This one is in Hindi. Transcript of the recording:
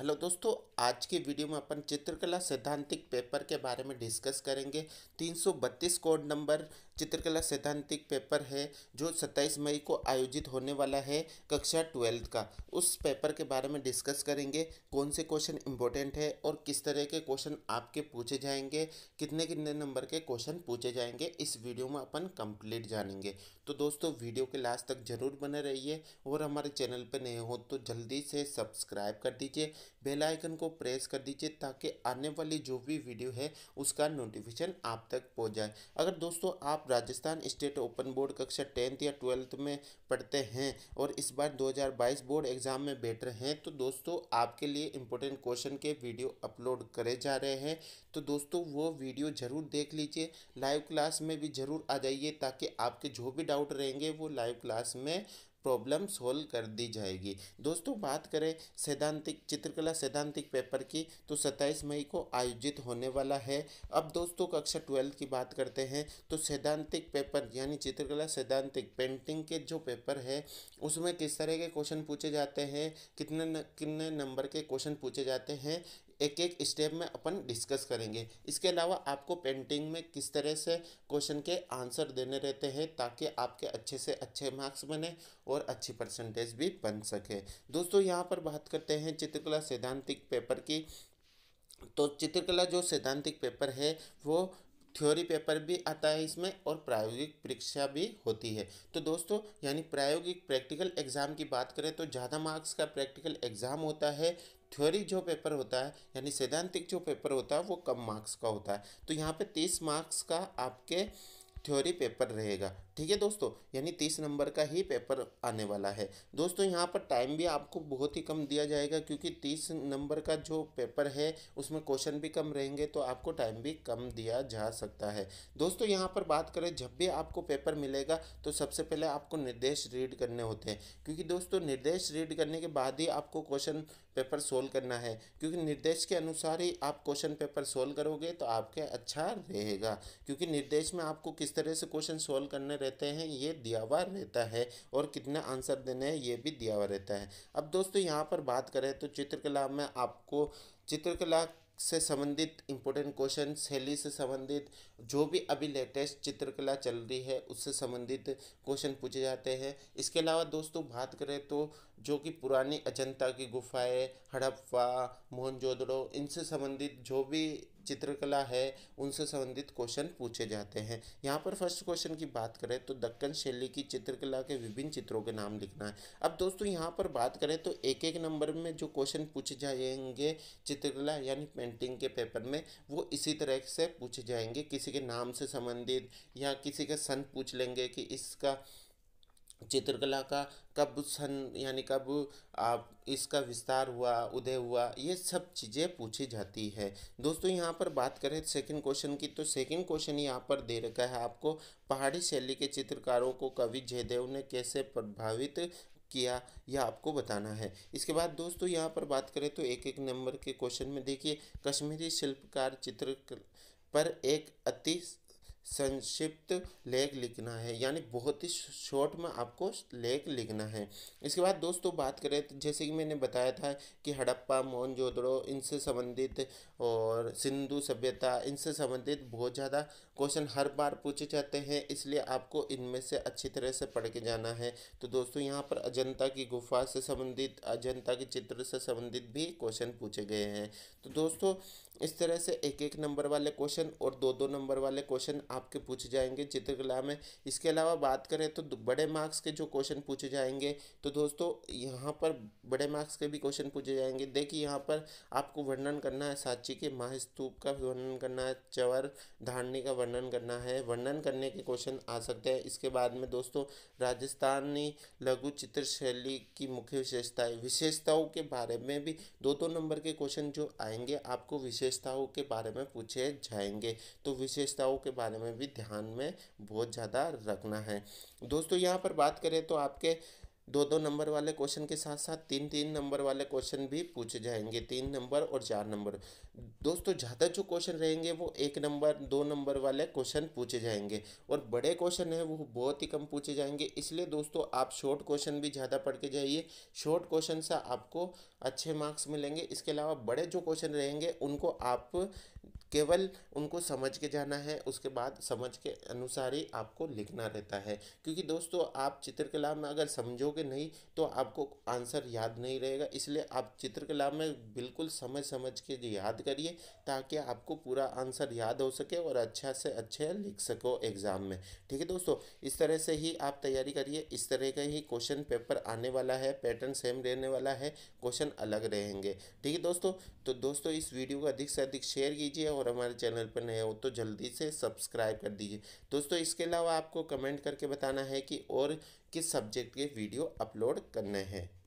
हेलो दोस्तों आज के वीडियो में अपन चित्रकला सैद्धांतिक पेपर के बारे में डिस्कस करेंगे 332 कोड नंबर चित्रकला सैद्धांतिक पेपर है जो 27 मई को आयोजित होने वाला है कक्षा ट्वेल्थ का उस पेपर के बारे में डिस्कस करेंगे कौन से क्वेश्चन इंपॉर्टेंट है और किस तरह के क्वेश्चन आपके पूछे जाएंगे कितने कितने नंबर के क्वेश्चन पूछे जाएंगे इस वीडियो में अपन कंप्लीट जानेंगे तो दोस्तों वीडियो के लास्ट तक जरूर बने रहिए और हमारे चैनल पर नए हो तो जल्दी से सब्सक्राइब कर दीजिए बेल आइकन को प्रेस कर दीजिए ताकि आने वाली जो भी वीडियो है उसका नोटिफिकेशन आप तक पहुंच जाए अगर दोस्तों आप राजस्थान स्टेट ओपन बोर्ड कक्षा टेंथ या ट्वेल्थ में पढ़ते हैं और इस बार 2022 बोर्ड एग्ज़ाम में बेटर हैं तो दोस्तों आपके लिए इम्पोर्टेंट क्वेश्चन के वीडियो अपलोड करे जा रहे हैं तो दोस्तों वो वीडियो ज़रूर देख लीजिए लाइव क्लास में भी ज़रूर आ जाइए ताकि आपके जो भी डाउट रहेंगे वो लाइव क्लास में प्रॉब्लम सोल्व कर दी जाएगी दोस्तों बात करें सैद्धांतिक चित्रकला सैद्धांतिक पेपर की तो 27 मई को आयोजित होने वाला है अब दोस्तों कक्षा ट्वेल्थ की बात करते हैं तो सैद्धांतिक पेपर यानी चित्रकला सैद्धांतिक पेंटिंग के जो पेपर है उसमें किस तरह के क्वेश्चन पूछे जाते हैं कितने न, कितने नंबर के क्वेश्चन पूछे जाते हैं एक एक स्टेप में अपन डिस्कस करेंगे इसके अलावा आपको पेंटिंग में किस तरह से क्वेश्चन के आंसर देने रहते हैं ताकि आपके अच्छे से अच्छे मार्क्स बने और अच्छी परसेंटेज भी बन सके दोस्तों यहाँ पर बात करते हैं चित्रकला सैद्धांतिक पेपर की तो चित्रकला जो सैद्धांतिक पेपर है वो थ्योरी पेपर भी आता है इसमें और प्रायोगिक परीक्षा भी होती है तो दोस्तों यानी प्रायोगिक प्रैक्टिकल एग्ज़ाम की बात करें तो ज़्यादा मार्क्स का प्रैक्टिकल एग्ज़ाम होता है थ्योरी जो पेपर होता है यानी सैद्धांतिक जो पेपर होता है वो कम मार्क्स का होता है तो यहाँ पे तीस मार्क्स का आपके थ्योरी पेपर रहेगा ठीक है दोस्तों यानी तीस नंबर का ही पेपर आने वाला है दोस्तों यहाँ पर टाइम भी आपको बहुत ही कम दिया जाएगा क्योंकि तीस नंबर का जो पेपर है उसमें क्वेश्चन भी कम रहेंगे तो आपको टाइम भी कम दिया जा सकता है दोस्तों यहाँ पर बात करें जब भी आपको पेपर मिलेगा तो सबसे पहले आपको निर्देश रीड करने होते हैं क्योंकि दोस्तों निर्देश रीड करने के बाद ही आपको क्वेश्चन पेपर सोल्व करना है क्योंकि निर्देश के अनुसार ही आप क्वेश्चन पेपर सोल्व करोगे तो आपके अच्छा रहेगा क्योंकि निर्देश में आपको किस तरह से क्वेश्चन सोल्व करने रहे रहते हैं ये दिया हुआ रहता है और कितना आंसर देने हैं ये भी दिया हुआ रहता है अब दोस्तों यहाँ पर बात करें तो चित्रकला में आपको चित्रकला से संबंधित इम्पोर्टेंट क्वेश्चन शैली से संबंधित जो भी अभी लेटेस्ट चित्रकला चल रही है उससे संबंधित क्वेश्चन पूछे जाते हैं इसके अलावा दोस्तों बात करें तो जो कि पुरानी अजंता की गुफाएं हड़प्पा मोहनजोदड़ो इनसे संबंधित जो भी चित्रकला है उनसे संबंधित क्वेश्चन पूछे जाते हैं यहाँ पर फर्स्ट क्वेश्चन की बात करें तो दक्कन शैली की चित्रकला के विभिन्न चित्रों के नाम लिखना है अब दोस्तों यहाँ पर बात करें तो एक एक नंबर में जो क्वेश्चन पूछे जाएंगे चित्रकला यानी पेंटिंग के पेपर में वो इसी तरह से पूछे जाएंगे किसी के नाम से संबंधित या किसी का सन पूछ लेंगे कि इसका चित्रकला का कब सन यानी कब आप इसका विस्तार हुआ उदय हुआ ये सब चीज़ें पूछी जाती है दोस्तों यहाँ पर बात करें सेकंड क्वेश्चन की तो सेकंड क्वेश्चन यहाँ पर दे रखा है आपको पहाड़ी शैली के चित्रकारों को कवि जयदेव ने कैसे प्रभावित किया यह आपको बताना है इसके बाद दोस्तों यहाँ पर बात करें तो एक एक नंबर के क्वेश्चन में देखिए कश्मीरी शिल्पकार चित्र पर एक अति संक्षिप्त लेख लिखना है यानी बहुत ही शॉर्ट में आपको लेख लिखना है इसके बाद दोस्तों बात करें तो जैसे कि मैंने बताया था कि हड़प्पा मोहनजोदड़ो इनसे संबंधित और सिंधु सभ्यता इनसे संबंधित बहुत ज़्यादा क्वेश्चन हर बार पूछे जाते हैं इसलिए आपको इनमें से अच्छी तरह से पढ़ के जाना है तो दोस्तों यहाँ पर अजंता की गुफा से संबंधित अजंता के चित्र से संबंधित भी क्वेश्चन पूछे गए हैं तो दोस्तों इस तरह से एक एक नंबर वाले क्वेश्चन और दो दो नंबर वाले क्वेश्चन आपके पूछे जाएंगे चित्रकला में इसके अलावा बात करें तो बड़े मार्क्स के जो क्वेश्चन पूछे जाएंगे तो दोस्तों यहाँ पर बड़े मार्क्स के भी क्वेश्चन पूछे जाएंगे देखिए यहाँ पर आपको वर्णन करना है साची के महास्तूप का वर्णन करना है चवर धारणी का वर्णन करना है वर्णन करने के क्वेश्चन आ सकते हैं इसके बाद में दोस्तों राजस्थानी लघु चित्र शैली की मुख्य विशेषताएँ विशेषताओं के बारे में भी दो दो नंबर के क्वेश्चन जो आएंगे आपको विशेष विशेषताओं के बारे में पूछे जाएंगे तो विशेषताओं के बारे में भी ध्यान में बहुत ज़्यादा रखना है दोस्तों यहाँ पर बात करें तो आपके दो दो नंबर वाले क्वेश्चन के साथ साथ तीन तीन नंबर वाले क्वेश्चन भी पूछे जाएंगे तीन नंबर और चार नंबर दोस्तों ज़्यादा जो क्वेश्चन रहेंगे वो एक नंबर दो नंबर वाले क्वेश्चन पूछे जाएंगे और बड़े क्वेश्चन हैं वो बहुत ही कम पूछे जाएंगे इसलिए दोस्तों आप शॉर्ट क्वेश्चन भी ज़्यादा पढ़ के जाइए शॉर्ट क्वेश्चन से आपको अच्छे मार्क्स मिलेंगे इसके अलावा बड़े जो क्वेश्चन रहेंगे उनको आप केवल उनको समझ के जाना है उसके बाद समझ के अनुसार ही आपको लिखना रहता है क्योंकि दोस्तों आप चित्रकला में अगर समझोगे नहीं तो आपको आंसर याद नहीं रहेगा इसलिए आप चित्रकला में बिल्कुल समझ समझ के याद करिए ताकि आपको पूरा आंसर याद हो सके और अच्छा से अच्छे लिख सको एग्ज़ाम में ठीक है दोस्तों इस तरह से ही आप तैयारी करिए इस तरह का ही क्वेश्चन पेपर आने वाला है पैटर्न सेम रहने वाला है क्वेश्चन अलग रहेंगे ठीक है दोस्तों तो दोस्तों इस वीडियो को अधिक से अधिक शेयर कीजिए और हमारे चैनल पर नए हो तो जल्दी से सब्सक्राइब कर दीजिए दोस्तों इसके अलावा आपको कमेंट करके बताना है कि और किस सब्जेक्ट के वीडियो अपलोड करने हैं